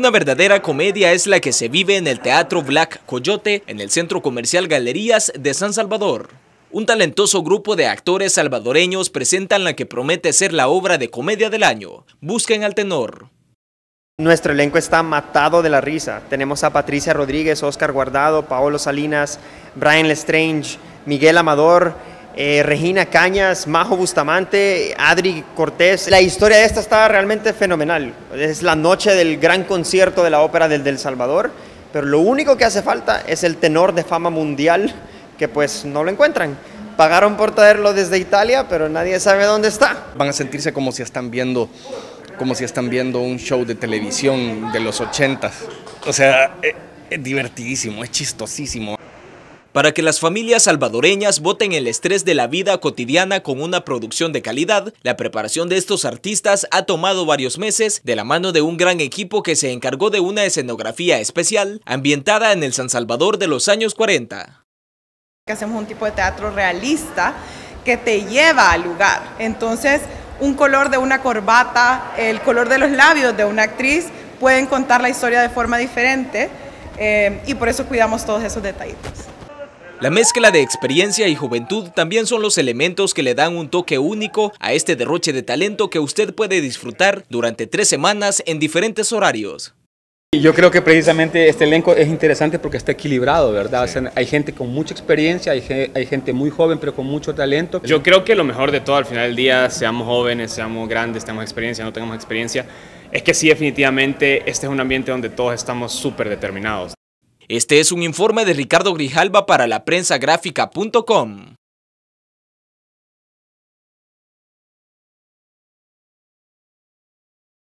Una verdadera comedia es la que se vive en el Teatro Black Coyote, en el Centro Comercial Galerías de San Salvador. Un talentoso grupo de actores salvadoreños presentan la que promete ser la obra de comedia del año. Busquen al tenor. Nuestro elenco está matado de la risa. Tenemos a Patricia Rodríguez, Oscar Guardado, Paolo Salinas, Brian Lestrange, Miguel Amador, eh, Regina Cañas, Majo Bustamante, Adri Cortés. La historia de esta estaba realmente fenomenal. Es la noche del gran concierto de la ópera del, Salvador, pero lo único que hace falta es el tenor de fama mundial, que pues no lo encuentran. Pagaron por traerlo desde Italia, pero nadie sabe dónde está. Van a sentirse como si están viendo como si están viendo un show de televisión de los ochentas. O sea, es eh, eh, divertidísimo, es chistosísimo. Para que las familias salvadoreñas voten el estrés de la vida cotidiana con una producción de calidad, la preparación de estos artistas ha tomado varios meses de la mano de un gran equipo que se encargó de una escenografía especial ambientada en el San Salvador de los años 40. Hacemos un tipo de teatro realista que te lleva al lugar. Entonces, un color de una corbata, el color de los labios de una actriz pueden contar la historia de forma diferente eh, y por eso cuidamos todos esos detallitos. La mezcla de experiencia y juventud también son los elementos que le dan un toque único a este derroche de talento que usted puede disfrutar durante tres semanas en diferentes horarios. Yo creo que precisamente este elenco es interesante porque está equilibrado, ¿verdad? hay gente con mucha experiencia, hay, hay, gente muy joven pero con mucho talento. Yo creo que lo mejor de todo al final del día, seamos jóvenes, seamos grandes, tengamos experiencia, no tengamos experiencia, es que sí definitivamente este es un ambiente donde todos estamos súper determinados. Este es un informe de Ricardo Grijalba para la prensa gráfica.com.